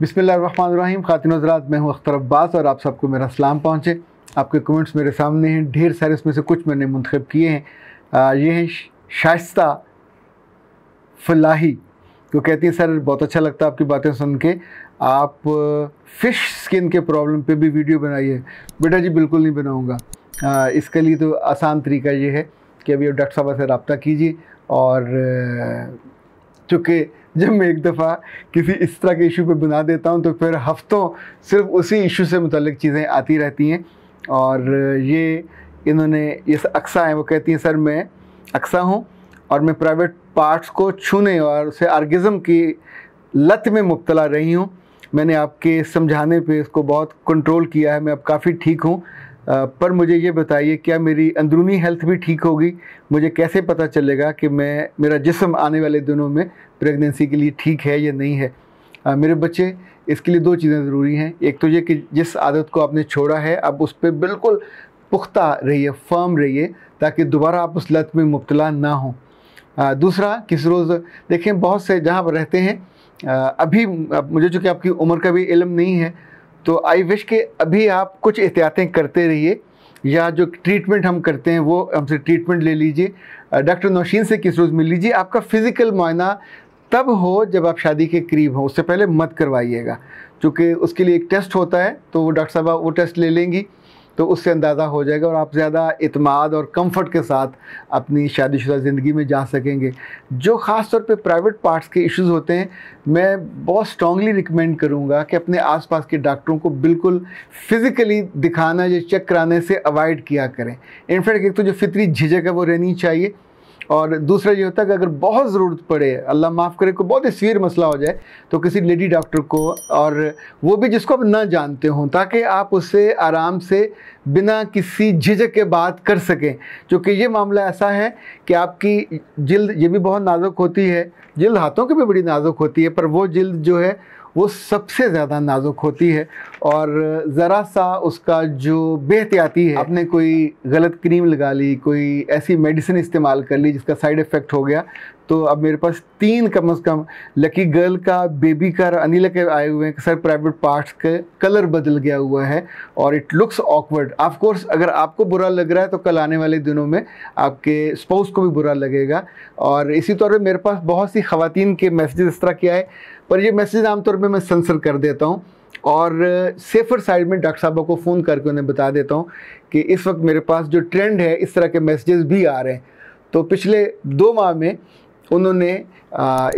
बिसमीम ख़ातिन हजरात मैं हूँ अख्तर अब्बास और आप सबको मेरा सलाम पहुँचे आपके कमेंट्स मेरे सामने हैं ढेर सारे इसमें से कुछ मैंने मंतखब किए हैं ये हैं शाइस्ता फलाही तो कहती हैं सर बहुत अच्छा लगता है आपकी बातें सुन के आप फ़िश स्किन के प्रॉब्लम पे भी वीडियो बनाइए बेटा जी बिल्कुल नहीं बनाऊँगा इसके लिए तो आसान तरीका ये है कि अभी आप डॉक्टर साहब से रबता कीजिए और चूँकि जब मैं एक दफ़ा किसी इस तरह के इशू पे बना देता हूँ तो फिर हफ्तों सिर्फ उसी इशू से मुतल चीज़ें आती रहती हैं और ये इन्होंने ये अक्सा है वो कहती हैं सर मैं अक्सा हूँ और मैं प्राइवेट पार्ट्स को छूने और उसे आर्गिज़म की लत में मुबतला रही हूँ मैंने आपके समझाने पे इसको बहुत कंट्रोल किया है मैं अब काफ़ी ठीक हूँ पर मुझे ये बताइए क्या मेरी अंदरूनी हेल्थ भी ठीक होगी मुझे कैसे पता चलेगा कि मैं मेरा जिसम आने वाले दिनों में प्रेगनेंसी के लिए ठीक है या नहीं है आ, मेरे बच्चे इसके लिए दो चीज़ें ज़रूरी हैं एक तो ये कि जिस आदत को आपने छोड़ा है अब उस पर बिल्कुल पुख्ता रहिए फर्म रहिए ताकि दोबारा आप उस लत में मुबतला ना हों दूसरा किस रोज़ देखें बहुत से जहाँ पर रहते हैं आ, अभी अब मुझे चूँकि आपकी उम्र का भी इलम नहीं है तो आई विश के अभी आप कुछ एहतियातें करते रहिए या जो ट्रीटमेंट हम करते हैं वो हमसे ट्रीटमेंट ले लीजिए डॉक्टर नौशीन से किस रोज़ मिल लीजिए आपका फ़िज़िकल मुआयना तब हो जब आप शादी के करीब हो उससे पहले मत करवाइएगा क्योंकि उसके लिए एक टेस्ट होता है तो वो डॉक्टर साहब वो टेस्ट ले लेंगी तो उससे अंदाज़ा हो जाएगा और आप ज़्यादा इतमाद और कंफर्ट के साथ अपनी शादीशुदा ज़िंदगी में जा सकेंगे जो ख़ास तौर पे प्राइवेट पार्ट्स के इश्यूज होते हैं मैं बहुत स्ट्रांगली रिकमेंड करूँगा कि अपने आसपास के डॉक्टरों को बिल्कुल फ़िज़िकली दिखाना या चेक कराने से अवॉइड किया करें इनफैक्ट एक तो जो फितरी झिझक है वो रहनी चाहिए और दूसरा ये होता है कि अगर बहुत ज़रूरत पड़े अल्लाह माफ़ करे कोई बहुत ही सीवियर मसला हो जाए तो किसी लेडी डॉक्टर को और वो भी जिसको आप ना जानते हों ताकि आप उससे आराम से बिना किसी झिझक के बात कर सकें क्योंकि ये मामला ऐसा है कि आपकी जल्द ये भी बहुत नाजुक होती है जल्द हाथों की भी बड़ी नाजुक होती है पर वो जल्द जो है वो सबसे ज़्यादा नाजुक होती है और ज़रा सा उसका जो बेहतियाती है आपने कोई गलत क्रीम लगा ली कोई ऐसी मेडिसिन इस्तेमाल कर ली जिसका साइड इफ़ेक्ट हो गया तो अब मेरे पास तीन कम से कम लकी गर्ल का बेबी का अनिल के आए हुए हैं सर प्राइवेट पार्ट्स के कलर बदल गया हुआ है और इट लुक्स ऑकवर्ड ऑफकोर्स अगर आपको बुरा लग रहा है तो कल आने वाले दिनों में आपके स्पाउस को भी बुरा लगेगा और इसी तौर पर मेरे पास बहुत सी खातन के मैसेज इस तरह के आए पर ये मैसेज आमतौर पर मैं सेंसर कर देता हूँ और सेफर साइड में डॉक्टर साहबा को फ़ोन करके उन्हें बता देता हूँ कि इस वक्त मेरे पास जो ट्रेंड है इस तरह के मैसेजेस भी आ रहे हैं तो पिछले दो माह में उन्होंने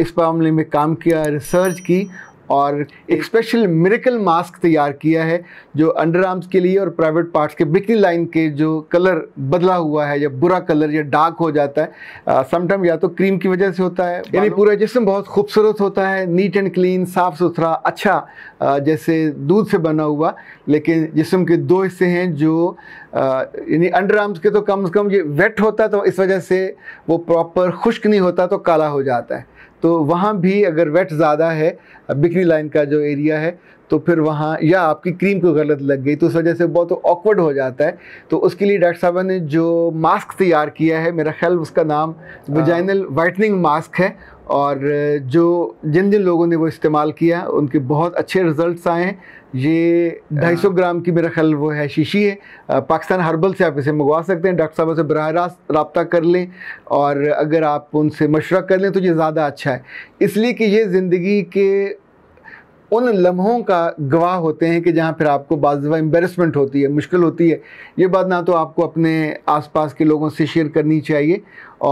इस मामले में काम किया रिसर्च की और एक स्पेशल मिरेकल मास्क तैयार किया है जो अंडर आर्म्स के लिए और प्राइवेट पार्ट्स के बिकनी लाइन के जो कलर बदला हुआ है या बुरा कलर या डार्क हो जाता है समटाइम या तो क्रीम की वजह से होता है यानी पूरा जिसम बहुत खूबसूरत होता है नीट एंड क्लीन साफ़ सुथरा अच्छा आ, जैसे दूध से बना हुआ लेकिन जिसम के दो हिस्से हैं जो यानी अंडर आर्म्स के तो कम से कम ये वेट होता है तो इस वजह से वो प्रॉपर खुश्क नहीं होता तो काला हो जाता है तो वहाँ भी अगर वेट ज़्यादा है बिक्री लाइन का जो एरिया है तो फिर वहाँ या आपकी क्रीम को गलत लग गई तो उस वजह से बहुत ऑकवर्ड हो जाता है तो उसके लिए डॉक्टर साहब ने जो मास्क तैयार किया है मेरा ख्याल उसका नाम वजाइनल वाइटनिंग मास्क है और जो जिन जिन लोगों ने वो इस्तेमाल किया उनके बहुत अच्छे रिजल्ट्स आए हैं ये हाँ। ढाई सौ ग्राम की मेरा ख्याल वो है शीशी है पाकिस्तान हर्बल से आप इसे मंगवा सकते हैं डॉक्टर साहब से बरह रास्त रबता कर लें और अगर आप उनसे मशवरा कर लें तो ये ज़्यादा अच्छा है इसलिए कि ये ज़िंदगी के उन लम्हों का गवाह होते हैं कि जहाँ फिर आपको बाजवा एम्बेरसमेंट होती है मुश्किल होती है ये बात ना तो आपको अपने आसपास के लोगों से शेयर करनी चाहिए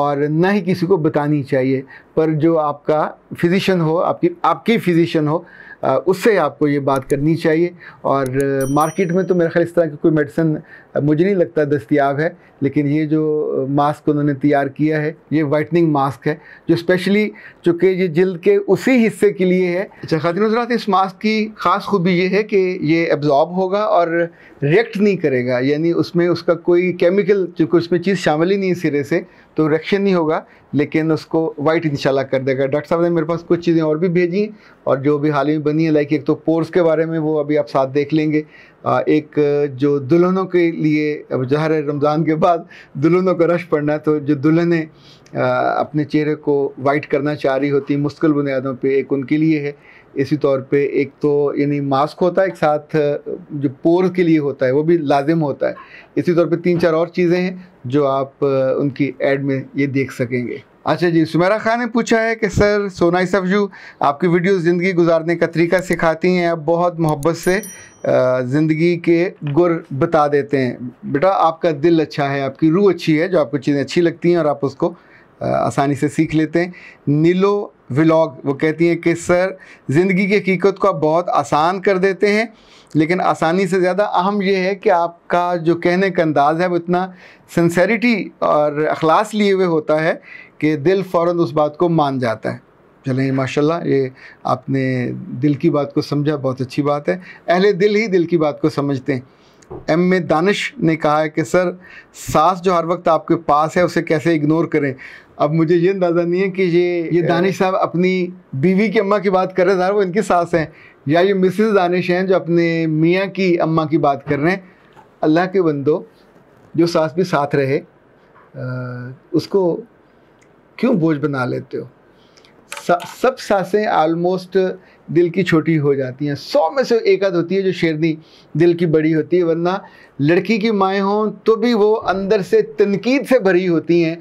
और ना ही किसी को बतानी चाहिए पर जो आपका फिजिशन हो आपकी आपकी फिजिशन हो उससे आपको ये बात करनी चाहिए और मार्केट में तो मेरे ख्याल इस तरह की कोई मेडिसिन मुझे नहीं लगता दस्तियाब है लेकिन ये जो मास्क उन्होंने तैयार किया है ये वाइटनिंग मास्क है जो स्पेशली चूँकि ये जल्द के उसी हिस्से के लिए है अच्छा खातिन इस मास्क की ख़ास खूबी ये है कि ये एब्जॉर्ब होगा और रिएक्ट नहीं करेगा यानी उसमें उसका कोई केमिकल चूँकि उसमें चीज़ शामिल ही नहीं है सिरे से तो रिएक्शन नहीं होगा लेकिन उसको वाइट इंशाल्लाह कर देगा डॉक्टर साहब ने मेरे पास कुछ चीज़ें और भी भेजी और जो भी हाल ही में बनी है लाइक एक तो पोर्स के बारे में वो अभी आप साथ देख लेंगे एक जो दुल्हनों के लिए अब जहर रमज़ान के बाद दुल्हनों का रश पड़ना है तो जो दुल्हनें अपने चेहरे को वाइट करना चाह रही होती मुश्किल बुनियादों पे एक उनके लिए है इसी तौर पे एक तो यानी मास्क होता है एक साथ जो पोर के लिए होता है वो भी लाजिम होता है इसी तौर पे तीन चार और चीज़ें हैं जो आप उनकी एड में ये देख सकेंगे अच्छा जी सुमेरा खान ने पूछा है कि सर सोना सफजू आपकी वीडियो ज़िंदगी गुजारने का तरीका सिखाती हैं आप बहुत मोहब्बत से ज़िंदगी के गुर बता देते हैं बेटा आपका दिल अच्छा है आपकी रूह अच्छी है जो आपको चीज़ें अच्छी लगती हैं और आप उसको आसानी से सीख लेते हैं नीलो व्लॉग वो कहती हैं कि सर ज़िंदगी की हकीकत को आप बहुत आसान कर देते हैं लेकिन आसानी से ज़्यादा अहम यह है कि आपका जो कहने का अंदाज़ है वो इतना सिंसेरिटी और अखलास लिए हुए होता है कि दिल फ़ौर उस बात को मान जाता है चलें माशाल्लाह ये आपने दिल की बात को समझा बहुत अच्छी बात है अहले दिल ही दिल की बात को समझते हैं एम में दानिश ने कहा है कि सर सास जो हर वक्त आपके पास है उसे कैसे इग्नोर करें अब मुझे ये अंदाज़ा नहीं है कि ये ये दानिश साहब अपनी बीवी की अम्मा की बात कर रहे हैं वो इनकी सास हैं या ये मिसिज दानिश हैं जो अपने मियाँ की अम्मा की बात कर रहे हैं अल्लाह के बंदो जो सास भी साथ रहे आ, उसको क्यों बोझ बना लेते हो सब सांसें ऑलमोस्ट दिल की छोटी हो जाती हैं सौ में से एक आध होती है जो शेरनी दिल की बड़ी होती है वरना लड़की की माएँ हों तो भी वो अंदर से तनकीद से भरी होती हैं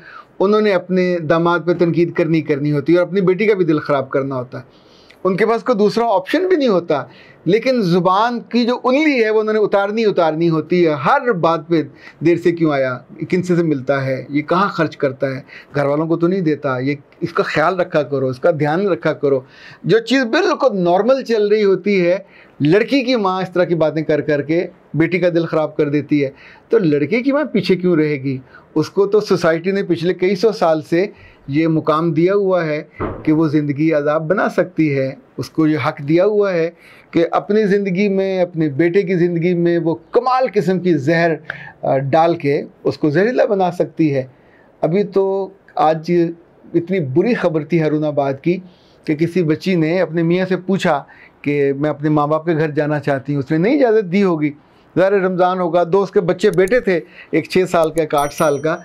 उन्होंने अपने दामाद पर तनकीद करनी करनी होती है और अपनी बेटी का भी दिल ख़राब करना होता है उनके पास कोई दूसरा ऑप्शन भी नहीं होता लेकिन ज़ुबान की जो उंगली है वो उन्होंने उतारनी उतारनी होती है हर बात पे देर से क्यों आया किन से मिलता है ये कहाँ खर्च करता है घर वालों को तो नहीं देता ये इसका ख्याल रखा करो इसका ध्यान रखा करो जो चीज़ बिल्कुल नॉर्मल चल रही होती है लड़की की माँ इस तरह की बातें कर करके बेटी का दिल ख़राब कर देती है तो लड़के की माँ पीछे क्यों रहेगी उसको तो सोसाइटी ने पिछले कई सौ साल से ये मुकाम दिया हुआ है कि वो ज़िंदगी आज़ाब बना सकती है उसको ये हक दिया हुआ है कि अपनी ज़िंदगी में अपने बेटे की ज़िंदगी में वो कमाल किस्म की जहर डाल के उसको जहरीला बना सकती है अभी तो आज इतनी बुरी खबर थी हरुणाबाद की कि किसी बच्ची ने अपने मियाँ से पूछा कि मैं अपने माँ बाप के घर जाना चाहती हूँ उसने नहीं इजाज़त दी होगी ज़ाहिर रमज़ान होगा दो उसके बच्चे बेटे थे एक छः साल का एक आठ साल का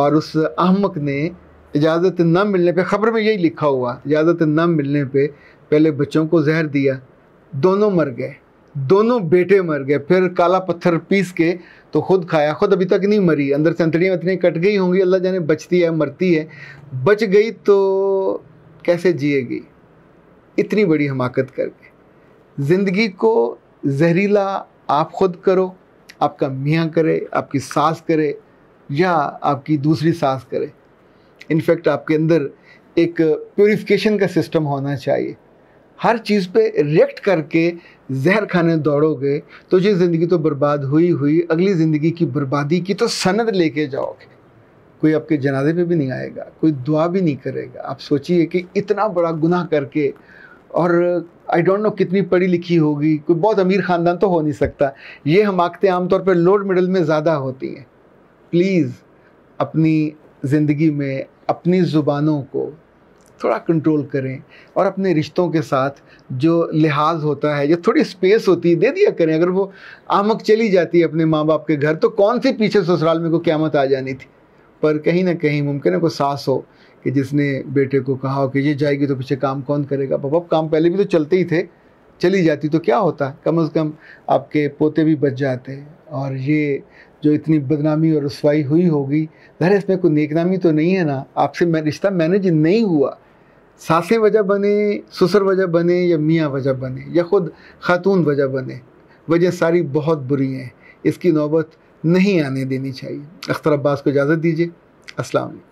और उस अहमक ने इजाज़त न मिलने पे ख़बर में यही लिखा हुआ इजाज़त न मिलने पे पहले बच्चों को जहर दिया दोनों मर गए दोनों बेटे मर गए फिर काला पत्थर पीस के तो खुद खाया खुद अभी तक नहीं मरी अंदर संतड़ियाँ इतनी कट गई होंगी अल्लाह जाने बचती है मरती है बच गई तो कैसे जिएगी इतनी बड़ी हमाकत करके ज़िंदगी को जहरीला आप खुद करो आपका मियाँ करे आपकी सास करे या आपकी दूसरी सास करे इनफैक्ट आपके अंदर एक प्योरीफिकेशन का सिस्टम होना चाहिए हर चीज़ पे रिएक्ट करके जहर खाने दौड़ोगे तो ये ज़िंदगी तो बर्बाद हुई हुई अगली ज़िंदगी की बर्बादी की तो सनद लेके जाओगे कोई आपके जनाजे पे भी नहीं आएगा कोई दुआ भी नहीं करेगा आप सोचिए कि इतना बड़ा गुनाह करके और आई डोंट नो कितनी पढ़ी लिखी होगी कोई बहुत अमीर ख़ानदान तो हो नहीं सकता ये हम हमाकतें आमतौर पर लोअर मिडल में ज़्यादा होती हैं प्लीज़ अपनी ज़िंदगी में अपनी ज़ुबानों को थोड़ा कंट्रोल करें और अपने रिश्तों के साथ जो लिहाज होता है या थोड़ी स्पेस होती है दे दिया करें अगर वो आमक चली जाती है अपने माँ बाप के घर तो कौन सी पीछे ससुराल में को क्यामत आ जानी थी पर कहीं ना कहीं मुमकिन है कोई सास हो कि जिसने बेटे को कहा हो कि ये जाएगी तो पीछे काम कौन करेगा पापा काम पहले भी तो चलते ही थे चली जाती तो क्या होता कम से कम आपके पोते भी बच जाते और ये जो इतनी बदनामी और रसवाई हुई होगी अरे इसमें कोई नेकनामी तो नहीं है ना आपसे मैं रिश्ता मैनेज नहीं हुआ सासें वजह बने ससुर वजह बने या मियाँ वजह बने या ख़ुद खातून वजह बने वजह सारी बहुत बुरी हैं इसकी नौबत नहीं आने देनी चाहिए अख्तर अब्बास को इजाज़त दीजिए असलम